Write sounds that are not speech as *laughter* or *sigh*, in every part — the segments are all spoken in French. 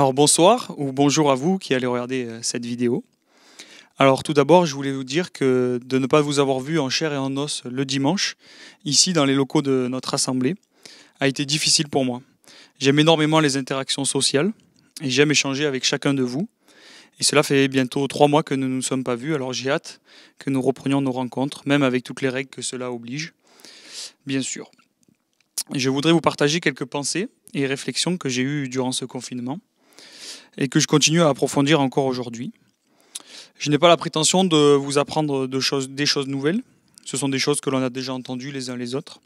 Alors bonsoir ou bonjour à vous qui allez regarder euh, cette vidéo. Alors tout d'abord, je voulais vous dire que de ne pas vous avoir vu en chair et en os le dimanche, ici dans les locaux de notre assemblée, a été difficile pour moi. J'aime énormément les interactions sociales et j'aime échanger avec chacun de vous. Et cela fait bientôt trois mois que nous ne nous sommes pas vus, alors j'ai hâte que nous reprenions nos rencontres, même avec toutes les règles que cela oblige, bien sûr. Je voudrais vous partager quelques pensées et réflexions que j'ai eues durant ce confinement et que je continue à approfondir encore aujourd'hui. Je n'ai pas la prétention de vous apprendre des choses nouvelles. Ce sont des choses que l'on a déjà entendues les uns les autres.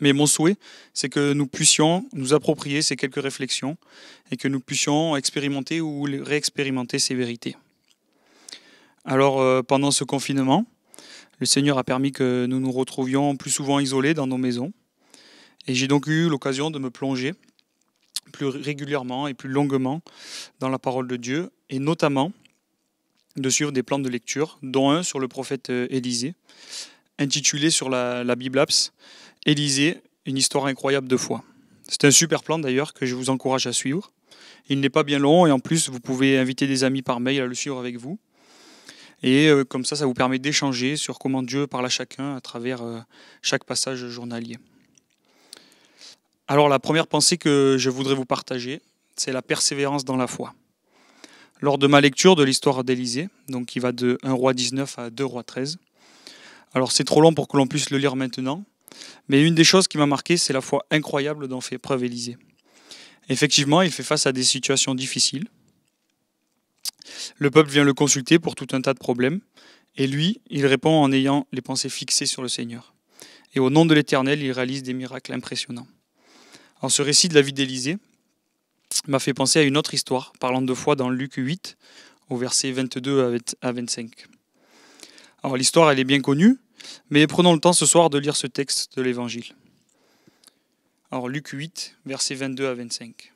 Mais mon souhait, c'est que nous puissions nous approprier ces quelques réflexions et que nous puissions expérimenter ou réexpérimenter ces vérités. Alors, euh, pendant ce confinement, le Seigneur a permis que nous nous retrouvions plus souvent isolés dans nos maisons. Et j'ai donc eu l'occasion de me plonger plus régulièrement et plus longuement dans la parole de Dieu, et notamment de suivre des plans de lecture, dont un sur le prophète euh, Élisée, intitulé sur la, Bible Apps Élisée, une histoire incroyable de foi. C'est un super plan d'ailleurs que je vous encourage à suivre. Il n'est pas bien long et en plus vous pouvez inviter des amis par mail à le suivre avec vous. Et euh, comme ça, ça vous permet d'échanger sur comment Dieu parle à chacun à travers euh, chaque passage journalier. Alors la première pensée que je voudrais vous partager, c'est la persévérance dans la foi. Lors de ma lecture de l'histoire d'Élysée, donc qui va de 1 roi 19 à 2 rois 13, alors c'est trop long pour que l'on puisse le lire maintenant, mais une des choses qui m'a marqué, c'est la foi incroyable dont fait preuve Élysée. Effectivement, il fait face à des situations difficiles. Le peuple vient le consulter pour tout un tas de problèmes, et lui, il répond en ayant les pensées fixées sur le Seigneur. Et au nom de l'Éternel, il réalise des miracles impressionnants ce récit de la vie d'Élysée m'a fait penser à une autre histoire parlant de fois dans Luc 8 au verset 22 à 25. Alors l'histoire, elle est bien connue, mais prenons le temps ce soir de lire ce texte de l'Évangile. Alors Luc 8, verset 22 à 25.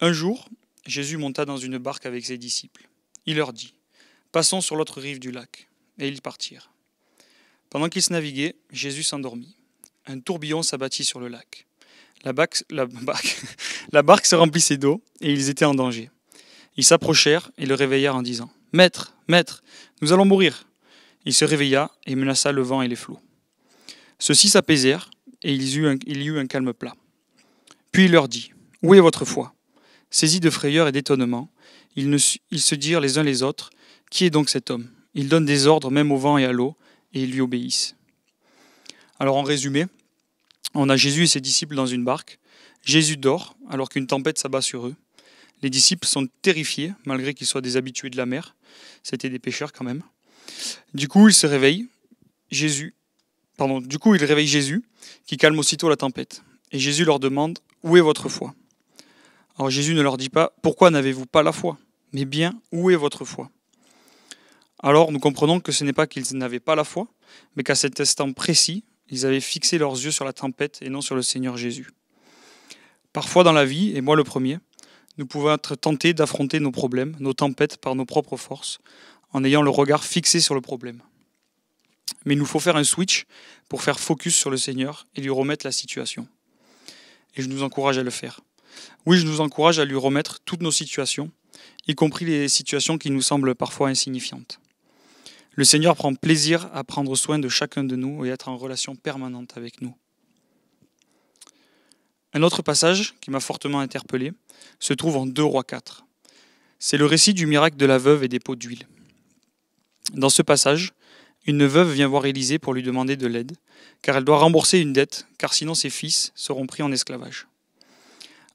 Un jour, Jésus monta dans une barque avec ses disciples. Il leur dit, Passons sur l'autre rive du lac. Et ils partirent. Pendant qu'ils se naviguaient, Jésus s'endormit. Un tourbillon s'abattit sur le lac. La, *laughs* la, barque se remplissait d'eau et ils étaient en danger. Ils s'approchèrent et le réveillèrent en disant Maître, maître, nous allons mourir. Il se réveilla et menaça le vent et les flots. Ceux-ci s'apaisèrent et il y eut un calme plat. Puis il leur dit Où est votre foi Saisis de frayeur et d'étonnement, ils, se dirent les uns les autres Qui est donc cet homme Il donne des ordres même au vent et à l'eau, et ils lui obéissent. Alors en résumé, on a Jésus et ses disciples dans une barque. Jésus dort alors qu'une tempête s'abat sur eux. Les disciples sont terrifiés, malgré qu'ils soient des habitués de la mer. C'était des pêcheurs quand même. Du coup, ils se réveillent. Jésus, pardon, du coup, ils réveillent Jésus, qui calme aussitôt la tempête. Et Jésus leur demande Où est votre foi Alors Jésus ne leur dit pas Pourquoi n'avez-vous pas la foi mais bien Où est votre foi alors nous comprenons que ce n'est pas qu'ils n'avaient pas la foi, mais qu'à cet instant précis, ils avaient fixé leurs yeux sur la tempête et non sur le Seigneur Jésus. Parfois dans la vie, et moi le premier, nous pouvons être tentés d'affronter nos problèmes, nos tempêtes par nos propres forces, en ayant le regard fixé sur le problème. Mais il nous faut faire un switch pour faire focus sur le Seigneur et lui remettre la situation. Et je nous encourage à le faire. Oui, je nous encourage à lui remettre toutes nos situations, y compris les situations qui nous semblent parfois insignifiantes. Le Seigneur prend plaisir à prendre soin de chacun de nous et être en relation permanente avec nous. Un autre passage qui m'a fortement interpellé se trouve en 2 Rois 4. C'est le récit du miracle de la veuve et des pots d'huile. Dans ce passage, une veuve vient voir Élisée pour lui demander de l'aide, car elle doit rembourser une dette, car sinon ses fils seront pris en esclavage.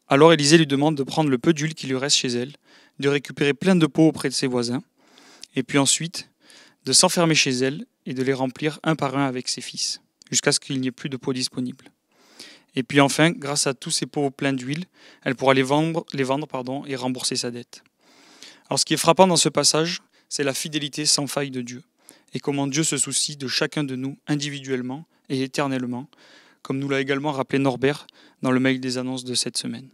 Alors Élisée lui demande de prendre le peu d'huile qui lui reste chez elle, de récupérer plein de pots auprès de ses voisins, et puis ensuite de s'enfermer chez elle et de les remplir un par un avec ses fils, jusqu'à ce qu'il n'y ait plus de pots disponibles. Et puis enfin, grâce à tous ces pots pleins d'huile, elle pourra les vendre, les vendre pardon, et rembourser sa dette. Alors ce qui est frappant dans ce passage, c'est la fidélité sans faille de Dieu, et comment Dieu se soucie de chacun de nous individuellement et éternellement, comme nous l'a également rappelé Norbert dans le mail des annonces de cette semaine.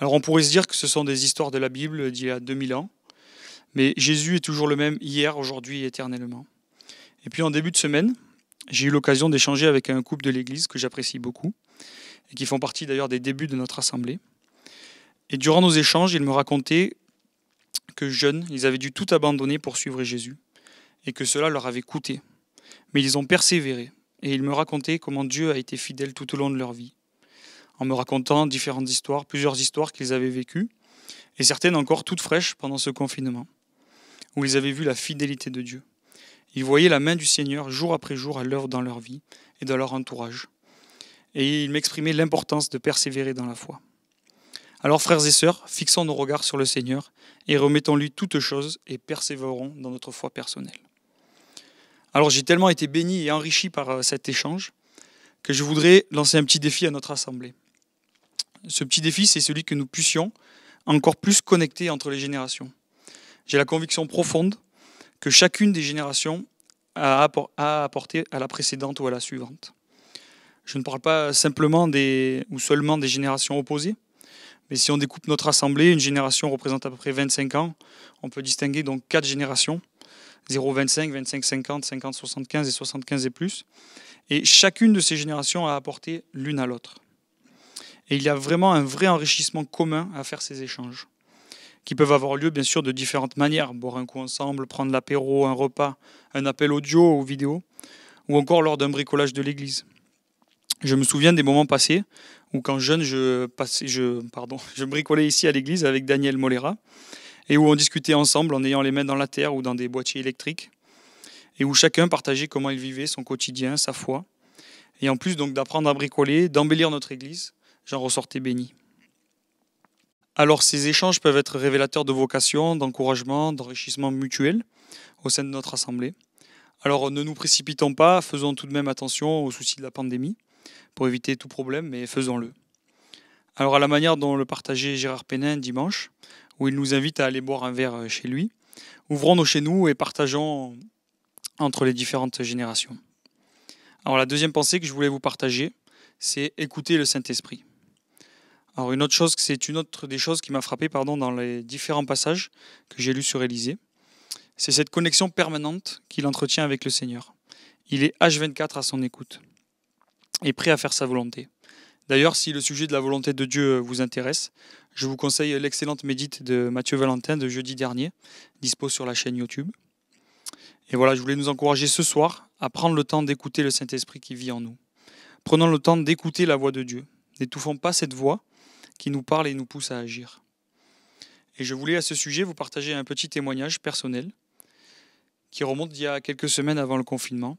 Alors on pourrait se dire que ce sont des histoires de la Bible d'il y a 2000 ans, mais Jésus est toujours le même hier, aujourd'hui et éternellement. Et puis en début de semaine, j'ai eu l'occasion d'échanger avec un couple de l'Église que j'apprécie beaucoup, et qui font partie d'ailleurs des débuts de notre assemblée. Et durant nos échanges, ils me racontaient que jeunes, ils avaient dû tout abandonner pour suivre Jésus, et que cela leur avait coûté. Mais ils ont persévéré, et ils me racontaient comment Dieu a été fidèle tout au long de leur vie, en me racontant différentes histoires, plusieurs histoires qu'ils avaient vécues, et certaines encore toutes fraîches pendant ce confinement où ils avaient vu la fidélité de Dieu. Ils voyaient la main du Seigneur jour après jour à l'œuvre dans leur vie et dans leur entourage. Et ils m'exprimaient l'importance de persévérer dans la foi. Alors frères et sœurs, fixons nos regards sur le Seigneur et remettons-lui toutes choses et persévérons dans notre foi personnelle. Alors j'ai tellement été béni et enrichi par euh, cet échange que je voudrais lancer un petit défi à notre assemblée. Ce petit défi, c'est celui que nous puissions encore plus connecter entre les générations. J'ai la conviction profonde que chacune des générations a apporté à la précédente ou à la suivante. Je ne parle pas simplement ou seulement des générations opposées, mais si on découpe notre assemblée, une génération représente à peu près 25 ans. On peut distinguer donc quatre générations 0, 25, 25, 50, 50, 75 et 75 et plus. Et chacune de ces générations a apporté l'une à l'autre. Et il y a vraiment un vrai enrichissement commun à faire ces échanges qui peuvent avoir lieu bien sûr de différentes manières, boire un coup ensemble, prendre l'apéro, un repas, un appel audio ou vidéo, ou encore lors d'un bricolage de l'église. Je me souviens des moments passés où quand jeune *laughs* je, bricolais ici à l'église avec Daniel Molera, et où on discutait ensemble en ayant les mains dans la terre ou dans des boîtiers électriques, et où chacun partageait comment il vivait son quotidien, sa foi. Et en plus donc d'apprendre à bricoler, d'embellir notre église, j'en ressortais béni. Alors ces échanges peuvent être révélateurs de vocation, d'encouragement, d'enrichissement mutuel au sein de notre Assemblée. Alors ne nous précipitons pas, faisons tout de même attention aux soucis de la pandémie pour éviter tout problème, mais faisons-le. Alors à la manière dont le partageait Gérard Pénin dimanche, où il nous invite à aller boire un verre chez lui, ouvrons nos chez nous et partageons entre les différentes générations. Alors la deuxième pensée que je voulais vous partager, c'est écouter le Saint-Esprit. Alors une autre chose, c'est une autre des choses qui m'a frappé pardon, dans les différents passages que j'ai lus sur Élisée, c'est cette connexion permanente qu'il entretient avec le Seigneur. Il est H24 à son écoute et prêt à faire sa volonté. D'ailleurs, si le sujet de la volonté de Dieu vous intéresse, je vous conseille l'excellente médite de Mathieu Valentin de jeudi dernier, dispo sur la chaîne YouTube. Et voilà, je voulais nous encourager ce soir à prendre le temps d'écouter le Saint-Esprit qui vit en nous. Prenons le temps d'écouter la voix de Dieu. N'étouffons pas cette voix qui nous parle et nous pousse à agir. Et je voulais à ce sujet vous partager un petit témoignage personnel qui remonte d'il y a quelques semaines avant le confinement.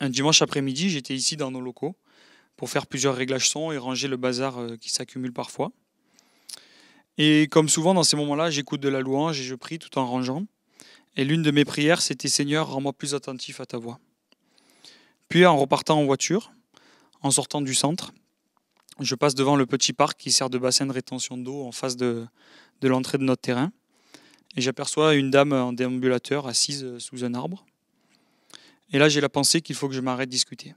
Un dimanche après-midi, j'étais ici dans nos locaux pour faire plusieurs réglages son et ranger le bazar euh, qui s'accumule parfois. Et comme souvent dans ces moments-là, j'écoute de la louange et je prie tout en rangeant. Et l'une de mes prières, c'était Seigneur, rends-moi plus attentif à ta voix. Puis en repartant en voiture, en sortant du centre, je passe devant le petit parc qui sert de bassin de rétention d'eau en face de, l'entrée de notre terrain. Et j'aperçois une dame en déambulateur assise sous un arbre. Et là, j'ai la pensée qu'il faut que je m'arrête de discuter.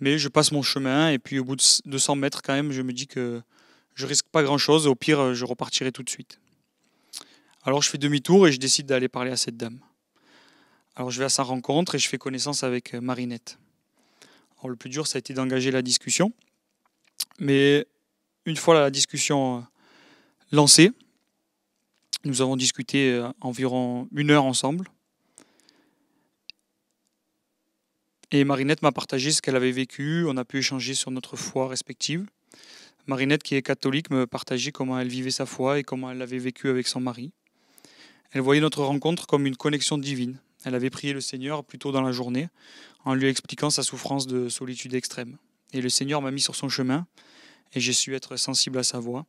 Mais je passe mon chemin et puis au bout de 200 mètres, quand même, je me dis que je risque pas grand-chose. Au pire, je repartirai tout de suite. Alors je fais demi-tour et je décide d'aller parler à cette dame. Alors je vais à sa rencontre et je fais connaissance avec Marinette. Alors, le plus dur, ça a été d'engager la discussion. Mais une fois la discussion euh, lancée, nous avons discuté euh, environ une heure ensemble. Et Marinette m'a partagé ce qu'elle avait vécu. On a pu échanger sur notre foi respective. Marinette, qui est catholique, me partageait comment elle vivait sa foi et comment elle l'avait vécu avec son mari. Elle voyait notre rencontre comme une connexion divine. Elle avait prié le Seigneur plus tôt dans la journée en lui expliquant sa souffrance de solitude extrême. Et le Seigneur m'a mis sur son chemin et j'ai su être sensible à sa voix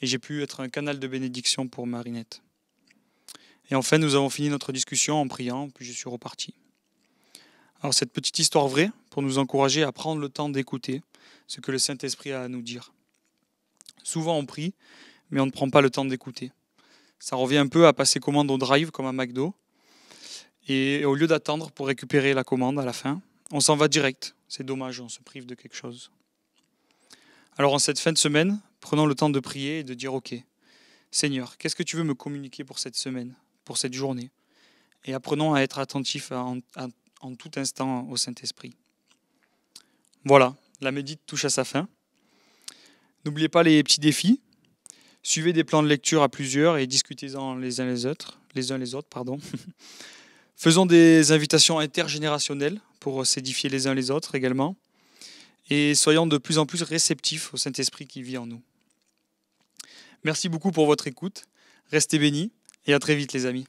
et j'ai pu être un canal de bénédiction pour Marinette. Et enfin, nous avons fini notre discussion en priant, puis je suis reparti. Alors cette petite histoire vraie, pour nous encourager à prendre le temps d'écouter ce que le Saint-Esprit a à nous dire. Souvent on prie, mais on ne prend pas le temps d'écouter. Ça revient un peu à passer commande au drive comme à McDo. Et au lieu d'attendre pour récupérer la commande à la fin, on s'en va direct. C'est dommage, on se prive de quelque chose. Alors en cette fin de semaine, prenons le temps de prier et de dire, OK, Seigneur, qu'est-ce que tu veux me communiquer pour cette semaine, pour cette journée Et apprenons à être attentifs en, tout instant au Saint-Esprit. Voilà, la médite touche à sa fin. N'oubliez pas les petits défis. Suivez des plans de lecture à plusieurs et discutez-en les uns les autres, les uns les autres, pardon. *laughs* Faisons des invitations intergénérationnelles pour s'édifier les uns les autres également. Et soyons de plus en plus réceptifs au Saint-Esprit qui vit en nous. Merci beaucoup pour votre écoute. Restez bénis et à très vite les amis.